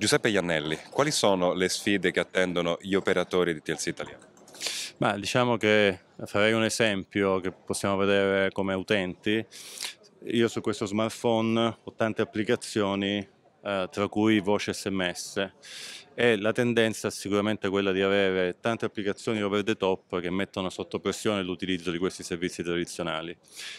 Giuseppe Iannelli, quali sono le sfide che attendono gli operatori di TLC italiano? Ma diciamo che farei un esempio che possiamo vedere come utenti. Io su questo smartphone ho tante applicazioni eh, tra cui voce sms e la tendenza è sicuramente quella di avere tante applicazioni over the top che mettono sotto pressione l'utilizzo di questi servizi tradizionali.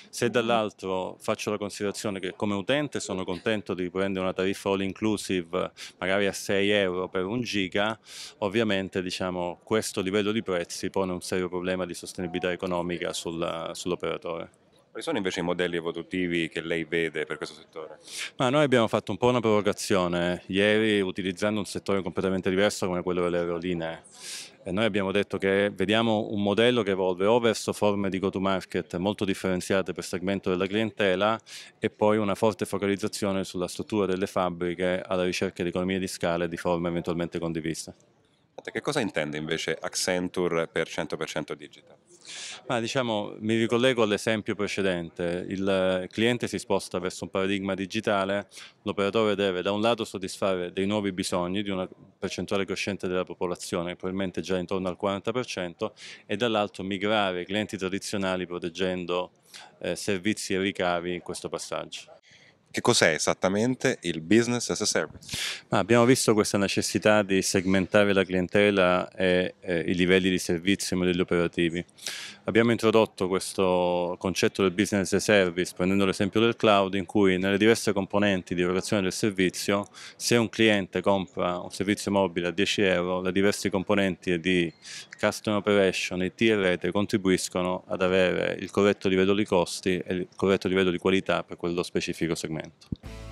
Se dall'altro faccio la considerazione che come utente sono contento di prendere una tariffa all inclusive magari a 6 euro per un giga, ovviamente diciamo, questo livello di prezzi pone un serio problema di sostenibilità economica sull'operatore. Quali sono invece i modelli evolutivi che lei vede per questo settore? Ma noi abbiamo fatto un po' una provocazione ieri utilizzando un settore completamente diverso come quello delle aerolinee. E noi abbiamo detto che vediamo un modello che evolve o verso forme di go-to-market molto differenziate per segmento della clientela e poi una forte focalizzazione sulla struttura delle fabbriche alla ricerca di economie di scala e di forme eventualmente condivise. Che cosa intende invece Accenture per 100% digital? Ma diciamo, mi ricollego all'esempio precedente, il cliente si sposta verso un paradigma digitale, l'operatore deve da un lato soddisfare dei nuovi bisogni di una percentuale crescente della popolazione, probabilmente già intorno al 40%, e dall'altro migrare i clienti tradizionali proteggendo eh, servizi e ricavi in questo passaggio. Che cos'è esattamente il business as a service? Ma abbiamo visto questa necessità di segmentare la clientela e eh, i livelli di servizio e modelli operativi. Abbiamo introdotto questo concetto del business as a service, prendendo l'esempio del cloud, in cui nelle diverse componenti di erogazione del servizio, se un cliente compra un servizio mobile a 10 euro, le diverse componenti di customer operation, IT e rete contribuiscono ad avere il corretto livello di costi e il corretto livello di qualità per quello specifico segmento momento.